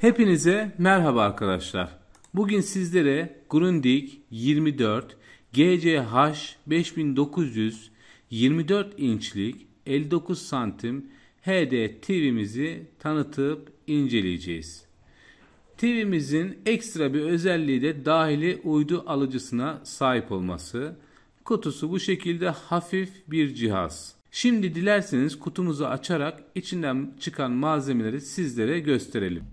Hepinize merhaba arkadaşlar. Bugün sizlere Grundig 24 GCH 5900 24 inçlik 59 santim HD TV'mizi tanıtıp inceleyeceğiz. TV'mizin ekstra bir özelliği de dahili uydu alıcısına sahip olması. Kutusu bu şekilde hafif bir cihaz. Şimdi dilerseniz kutumuzu açarak içinden çıkan malzemeleri sizlere gösterelim.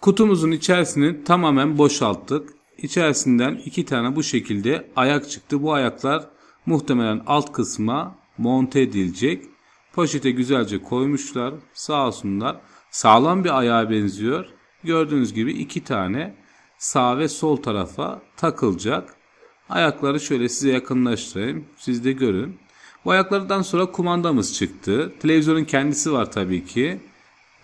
Kutumuzun içerisini tamamen boşalttık. İçerisinden iki tane bu şekilde ayak çıktı. Bu ayaklar muhtemelen alt kısma monte edilecek. Poşete güzelce koymuşlar. Sağ olsunlar. Sağlam bir ayağa benziyor. Gördüğünüz gibi iki tane sağ ve sol tarafa takılacak. Ayakları şöyle size yakınlaştırayım. Siz de görün. Bu ayaklardan sonra kumandamız çıktı. Televizyonun kendisi var tabii ki.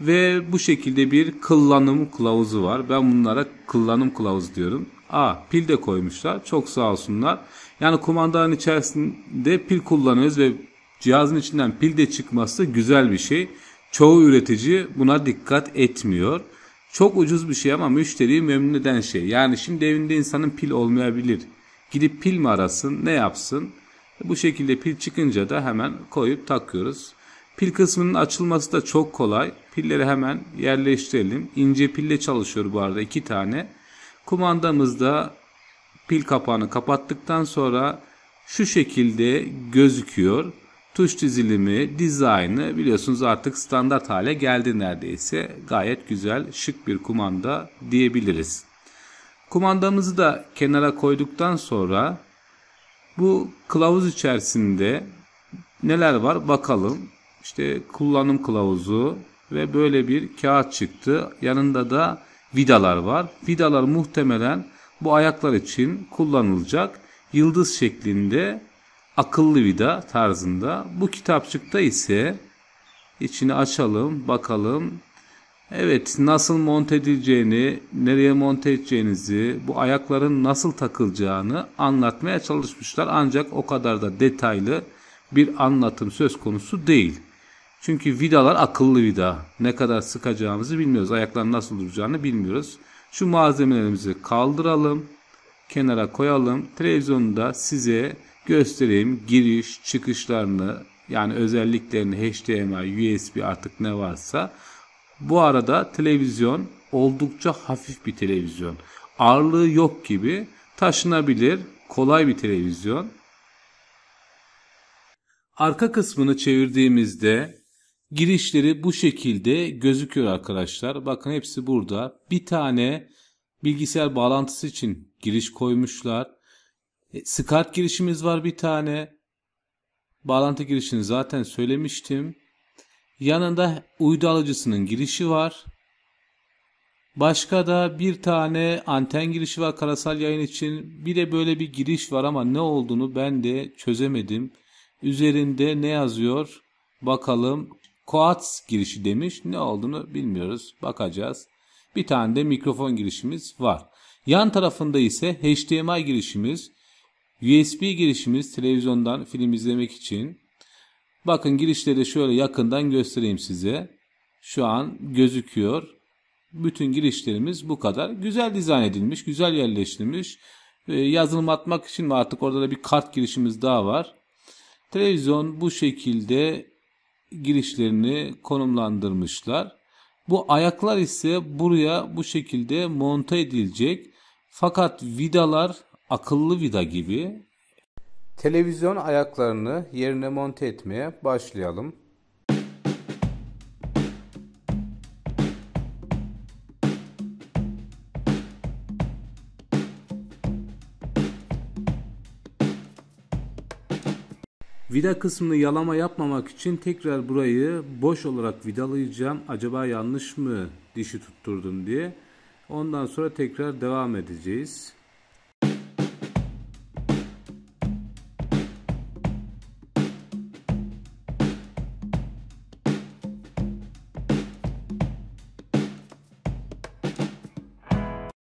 Ve bu şekilde bir kullanım kılavuzu var. Ben bunlara kullanım kılavuzu diyorum. A pil de koymuşlar. Çok sağ olsunlar. Yani kumandanın içerisinde pil kullanıyoruz ve cihazın içinden pil de çıkması güzel bir şey. Çoğu üretici buna dikkat etmiyor. Çok ucuz bir şey ama müşteriyi memnun eden şey. Yani şimdi evinde insanın pil olmayabilir. Gidip pil mi arasın, ne yapsın? Bu şekilde pil çıkınca da hemen koyup takıyoruz. Pil kısmının açılması da çok kolay. Pilleri hemen yerleştirelim. İnce pille çalışıyor bu arada iki tane. Kumandamızda pil kapağını kapattıktan sonra şu şekilde gözüküyor. Tuş dizilimi, dizaynı biliyorsunuz artık standart hale geldi neredeyse. Gayet güzel, şık bir kumanda diyebiliriz. Kumandamızı da kenara koyduktan sonra bu kılavuz içerisinde neler var bakalım işte kullanım kılavuzu ve böyle bir kağıt çıktı. Yanında da vidalar var. Vidalar muhtemelen bu ayaklar için kullanılacak yıldız şeklinde akıllı vida tarzında. Bu kitapçıkta ise içini açalım bakalım. Evet nasıl monte edileceğini, nereye monte edeceğinizi, bu ayakların nasıl takılacağını anlatmaya çalışmışlar. Ancak o kadar da detaylı bir anlatım söz konusu değil. Çünkü vidalar akıllı vida. Ne kadar sıkacağımızı bilmiyoruz. ayaklar nasıl duracağını bilmiyoruz. Şu malzemelerimizi kaldıralım. Kenara koyalım. Televizyonda size göstereyim giriş çıkışlarını yani özelliklerini HDMI, USB artık ne varsa. Bu arada televizyon oldukça hafif bir televizyon. Ağırlığı yok gibi taşınabilir kolay bir televizyon. Arka kısmını çevirdiğimizde Girişleri bu şekilde gözüküyor arkadaşlar. Bakın hepsi burada. Bir tane bilgisayar bağlantısı için giriş koymuşlar. E, SCART girişimiz var bir tane. Bağlantı girişini zaten söylemiştim. Yanında uydu alıcısının girişi var. Başka da bir tane anten girişi var karasal yayın için. Bir de böyle bir giriş var ama ne olduğunu ben de çözemedim. Üzerinde ne yazıyor? Bakalım Koats girişi demiş. Ne olduğunu bilmiyoruz. Bakacağız. Bir tane de mikrofon girişimiz var. Yan tarafında ise HDMI girişimiz, USB girişimiz televizyondan film izlemek için. Bakın girişleri şöyle yakından göstereyim size. Şu an gözüküyor. Bütün girişlerimiz bu kadar. Güzel dizayn edilmiş, güzel yerleştirilmiş. Ee, yazılım atmak için mi artık orada da bir kart girişimiz daha var. Televizyon bu şekilde girişlerini konumlandırmışlar. Bu ayaklar ise buraya bu şekilde monte edilecek. Fakat vidalar akıllı vida gibi. Televizyon ayaklarını yerine monte etmeye başlayalım. Vida kısmını yalama yapmamak için tekrar burayı boş olarak vidalayacağım. Acaba yanlış mı dişi tutturdum diye. Ondan sonra tekrar devam edeceğiz.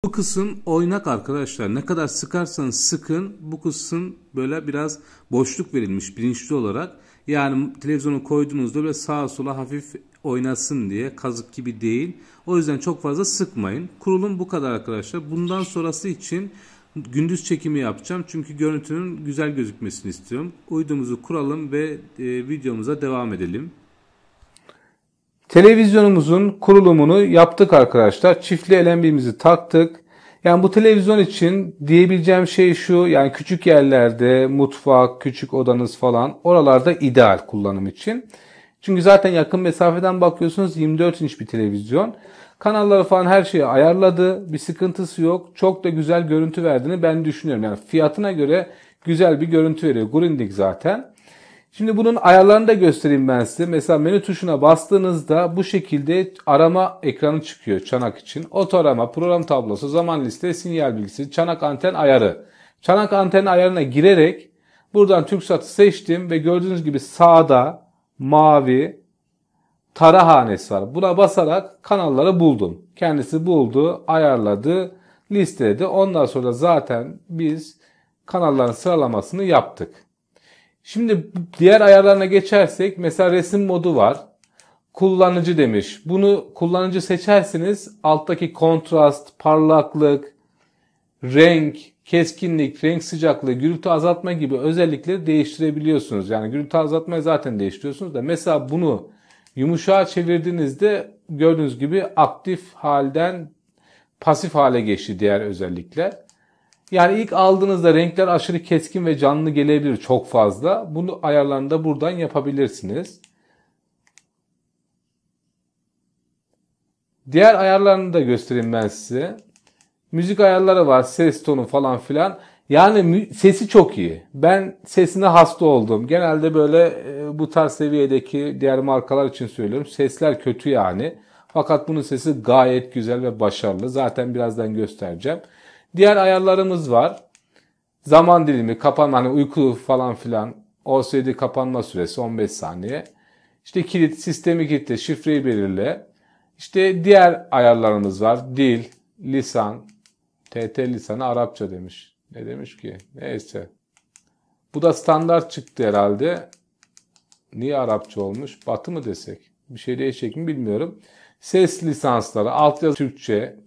Bu kısım oynak arkadaşlar. Ne kadar sıkarsanız sıkın bu kısım böyle biraz boşluk verilmiş bilinçli olarak. Yani televizyonu koyduğunuzda böyle sağa sola hafif oynasın diye kazık gibi değil. O yüzden çok fazla sıkmayın. Kurulum bu kadar arkadaşlar. Bundan sonrası için gündüz çekimi yapacağım. Çünkü görüntünün güzel gözükmesini istiyorum. Uydumuzu kuralım ve e, videomuza devam edelim. Televizyonumuzun kurulumunu yaptık arkadaşlar. Çiftli LNB'mizi taktık. Yani bu televizyon için diyebileceğim şey şu. Yani küçük yerlerde, mutfak, küçük odanız falan oralarda ideal kullanım için. Çünkü zaten yakın mesafeden bakıyorsunuz 24 inç bir televizyon. Kanalları falan her şeyi ayarladı. Bir sıkıntısı yok. Çok da güzel görüntü verdiğini ben düşünüyorum. Yani fiyatına göre güzel bir görüntü veriyor. Grundig zaten. Şimdi bunun ayarlarını da göstereyim ben size. Mesela menü tuşuna bastığınızda bu şekilde arama ekranı çıkıyor çanak için. Oto arama, program tablosu, zaman liste, sinyal bilgisi, çanak anten ayarı. Çanak anten ayarına girerek buradan TürkSat'ı seçtim ve gördüğünüz gibi sağda mavi tara var. Buna basarak kanalları buldum. Kendisi buldu, ayarladı, listeledi. Ondan sonra zaten biz kanalların sıralamasını yaptık. Şimdi diğer ayarlarına geçersek mesela resim modu var. Kullanıcı demiş. Bunu kullanıcı seçersiniz alttaki kontrast, parlaklık, renk, keskinlik, renk sıcaklığı, gürültü azaltma gibi özellikleri değiştirebiliyorsunuz. Yani gürültü azaltmayı zaten değiştiriyorsunuz da mesela bunu yumuşağa çevirdiğinizde gördüğünüz gibi aktif halden pasif hale geçti diğer özellikler. Yani ilk aldığınızda renkler aşırı keskin ve canlı gelebilir çok fazla. Bunu ayarlarını da buradan yapabilirsiniz. Diğer ayarlarını da göstereyim ben size. Müzik ayarları var, ses tonu falan filan. Yani sesi çok iyi. Ben sesine hasta oldum. Genelde böyle e, bu tarz seviyedeki diğer markalar için söylüyorum. Sesler kötü yani. Fakat bunun sesi gayet güzel ve başarılı. Zaten birazdan göstereceğim. Diğer ayarlarımız var. Zaman dilimi, kapanma, hani uyku falan filan. OCD kapanma süresi 15 saniye. İşte kilit, sistemi kilitle, şifreyi belirle. İşte diğer ayarlarımız var. Dil, lisan, TT lisanı Arapça demiş. Ne demiş ki? Neyse. Bu da standart çıktı herhalde. Niye Arapça olmuş? Batı mı desek? Bir şey değişecek mi bilmiyorum. Ses lisansları, altyazı Türkçe,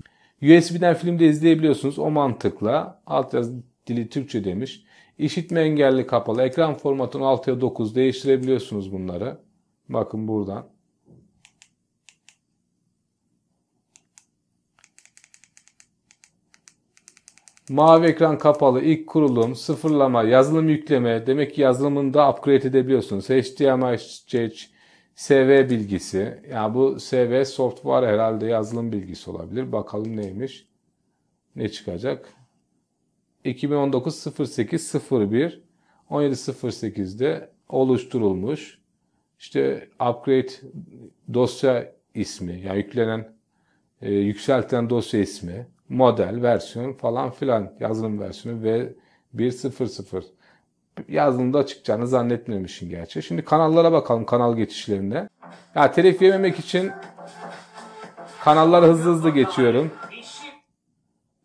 USB'den filmde izleyebiliyorsunuz. O mantıkla alt yazı dili Türkçe demiş. İşitme engelli kapalı. Ekran formatını 6'ya 9 değiştirebiliyorsunuz bunları. Bakın buradan. Mavi ekran kapalı, ilk kurulum, sıfırlama, yazılım yükleme. Demek ki yazılımını da upgrade edebiliyorsunuz. HDMI, SV bilgisi. Ya yani bu SV software herhalde yazılım bilgisi olabilir. Bakalım neymiş. Ne çıkacak? 2019 08 01 17.08'de oluşturulmuş. İşte upgrade dosya ismi, yani yüklenen, e, yükselten dosya ismi, model, versiyon falan filan yazılım versiyonu ve 1.0.0 yazdığımda çıkacağını zannetmemişim gerçi. Şimdi kanallara bakalım kanal geçişlerinde. Ya telif yememek için kanallara hızlı hızlı geçiyorum.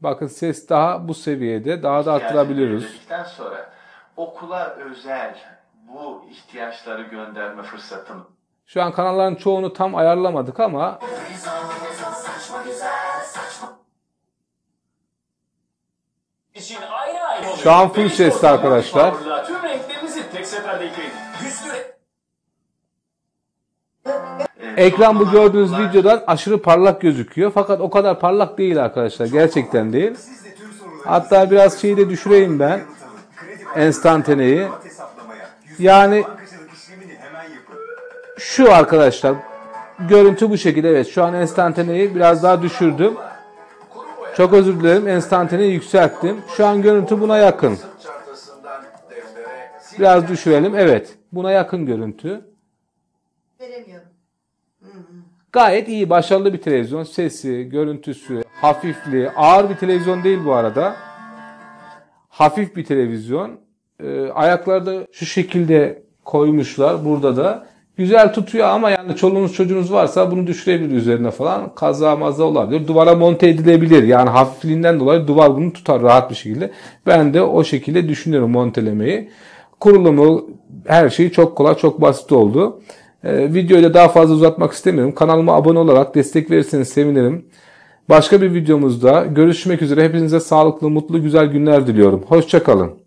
Bakın ses daha bu seviyede daha da arttırabiliriz. sonra okula özel bu ihtiyaçları gönderme fırsatım. Şu an kanalların çoğunu tam ayarlamadık ama Şu an full sesli arkadaşlar. Ekran bu gördüğünüz videodan aşırı parlak gözüküyor. Fakat o kadar parlak değil arkadaşlar. Gerçekten değil. Hatta biraz şeyi de düşüreyim ben. Enstantaneyi. Yani şu arkadaşlar. Görüntü bu şekilde. Evet şu an enstantaneyi biraz daha düşürdüm. Çok özür dilerim. Enstantaneyi yükselttim. Şu an görüntü buna yakın. Biraz düşürelim. Evet. Buna yakın görüntü. Veremiyorum. Gayet iyi, başarılı bir televizyon. Sesi, görüntüsü, hafifliği, ağır bir televizyon değil bu arada. Hafif bir televizyon. Ee, ayakları da şu şekilde koymuşlar burada da. Güzel tutuyor ama yani çoluğunuz çocuğunuz varsa bunu düşürebilir üzerine falan. Kaza maza olabilir. Duvara monte edilebilir. Yani hafifliğinden dolayı duvar bunu tutar rahat bir şekilde. Ben de o şekilde düşünüyorum montelemeyi kurulumu her şeyi çok kolay çok basit oldu. E, videoyu da daha fazla uzatmak istemiyorum. Kanalıma abone olarak destek verirseniz sevinirim. Başka bir videomuzda görüşmek üzere. Hepinize sağlıklı, mutlu, güzel günler diliyorum. Hoşçakalın.